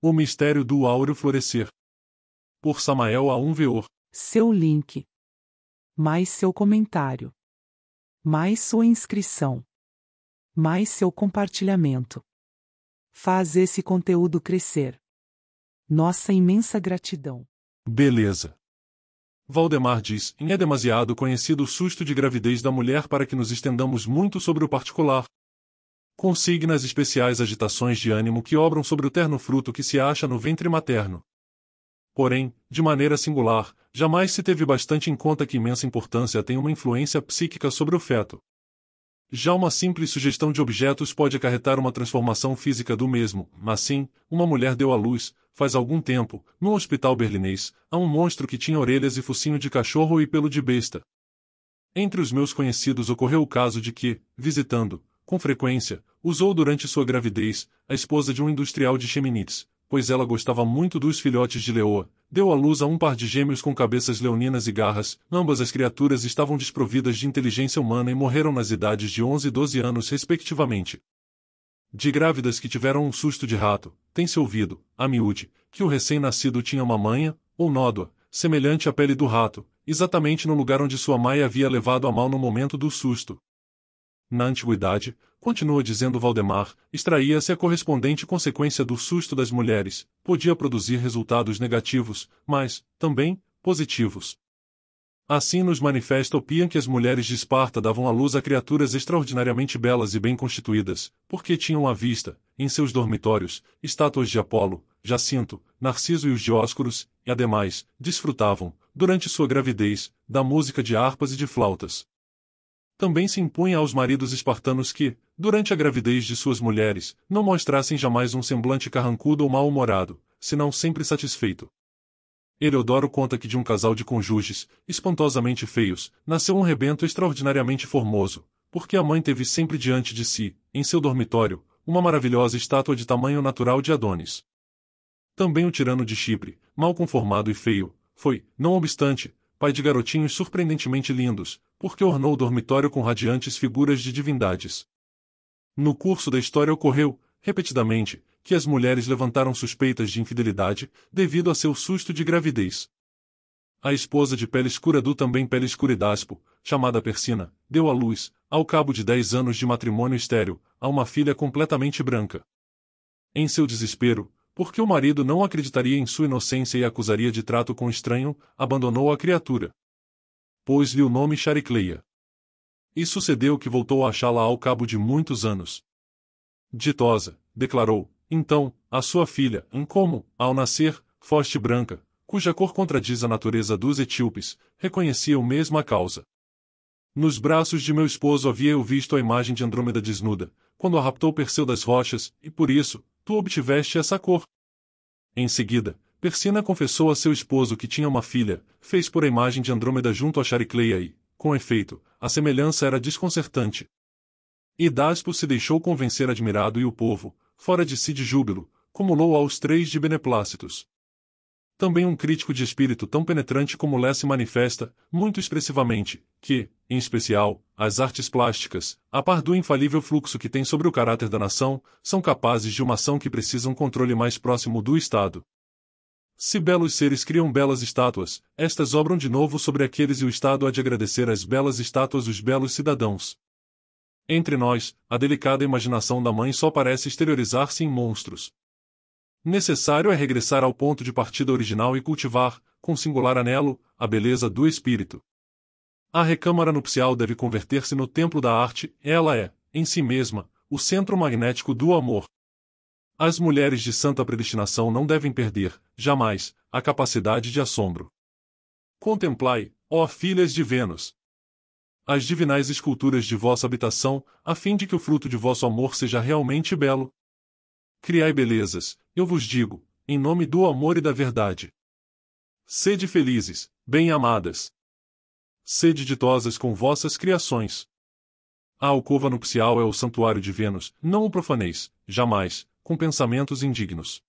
O Mistério do Áureo Florescer. Por Samael a um Veor. Seu link. Mais seu comentário. Mais sua inscrição. Mais seu compartilhamento. Faz esse conteúdo crescer. Nossa imensa gratidão. Beleza. Valdemar diz: é demasiado conhecido o susto de gravidez da mulher para que nos estendamos muito sobre o particular, consignas especiais agitações de ânimo que obram sobre o terno fruto que se acha no ventre materno. Porém, de maneira singular, jamais se teve bastante em conta que imensa importância tem uma influência psíquica sobre o feto. Já uma simples sugestão de objetos pode acarretar uma transformação física do mesmo, Mas sim, uma mulher deu à luz, faz algum tempo, no hospital berlinês, a um monstro que tinha orelhas e focinho de cachorro e pelo de besta. Entre os meus conhecidos ocorreu o caso de que, visitando, com frequência, usou durante sua gravidez, a esposa de um industrial de Cheminitz, pois ela gostava muito dos filhotes de leoa, deu à luz a um par de gêmeos com cabeças leoninas e garras, ambas as criaturas estavam desprovidas de inteligência humana e morreram nas idades de 11 e 12 anos respectivamente. De grávidas que tiveram um susto de rato, tem-se ouvido, a miúde, que o recém-nascido tinha uma manha, ou nódoa, semelhante à pele do rato, exatamente no lugar onde sua mãe havia levado a mal no momento do susto. Na antiguidade, continua dizendo Valdemar, extraía-se a correspondente consequência do susto das mulheres, podia produzir resultados negativos, mas, também, positivos. Assim nos manifesta o Pian que as mulheres de Esparta davam à luz a criaturas extraordinariamente belas e bem constituídas, porque tinham à vista, em seus dormitórios, estátuas de Apolo, Jacinto, Narciso e os Dioscuros, e ademais, desfrutavam, durante sua gravidez, da música de harpas e de flautas também se impunha aos maridos espartanos que, durante a gravidez de suas mulheres, não mostrassem jamais um semblante carrancudo ou mal-humorado, senão sempre satisfeito. Heliodoro conta que de um casal de cônjuges, espantosamente feios, nasceu um rebento extraordinariamente formoso, porque a mãe teve sempre diante de si, em seu dormitório, uma maravilhosa estátua de tamanho natural de Adonis. Também o tirano de Chipre, mal conformado e feio, foi, não obstante, pai de garotinhos surpreendentemente lindos, porque ornou o dormitório com radiantes figuras de divindades. No curso da história ocorreu, repetidamente, que as mulheres levantaram suspeitas de infidelidade, devido a seu susto de gravidez. A esposa de pele escura do também pele escuridaspo, chamada Persina, deu à luz, ao cabo de dez anos de matrimônio estéril, a uma filha completamente branca. Em seu desespero, porque o marido não acreditaria em sua inocência e acusaria de trato com estranho, abandonou a criatura pôs-lhe o nome Charicleia. E sucedeu que voltou a achá-la ao cabo de muitos anos. Ditosa, declarou, então, a sua filha, Ancomo, ao nascer, foste branca, cuja cor contradiz a natureza dos etíopes, reconhecia o mesmo a causa. Nos braços de meu esposo havia eu visto a imagem de Andrômeda desnuda, quando a raptou Perseu das rochas, e por isso, tu obtiveste essa cor. Em seguida, Persina confessou a seu esposo que tinha uma filha, fez por a imagem de Andrômeda junto a Charicleia e, com efeito, a semelhança era desconcertante. E se deixou convencer admirado e o povo, fora de si de júbilo, cumulou aos três de beneplácitos. Também um crítico de espírito tão penetrante como Lesse manifesta, muito expressivamente, que, em especial, as artes plásticas, a par do infalível fluxo que tem sobre o caráter da nação, são capazes de uma ação que precisa um controle mais próximo do Estado. Se belos seres criam belas estátuas, estas obram de novo sobre aqueles e o Estado há de agradecer às belas estátuas dos belos cidadãos. Entre nós, a delicada imaginação da mãe só parece exteriorizar-se em monstros. Necessário é regressar ao ponto de partida original e cultivar, com singular anelo, a beleza do espírito. A recâmara nupcial deve converter-se no templo da arte, ela é, em si mesma, o centro magnético do amor. As mulheres de santa predestinação não devem perder, jamais, a capacidade de assombro. Contemplai, ó filhas de Vênus, as divinais esculturas de vossa habitação, a fim de que o fruto de vosso amor seja realmente belo. Criai belezas, eu vos digo, em nome do amor e da verdade. Sede felizes, bem-amadas. Sede ditosas com vossas criações. A alcova nupcial é o santuário de Vênus, não o profaneis, jamais, com pensamentos indignos.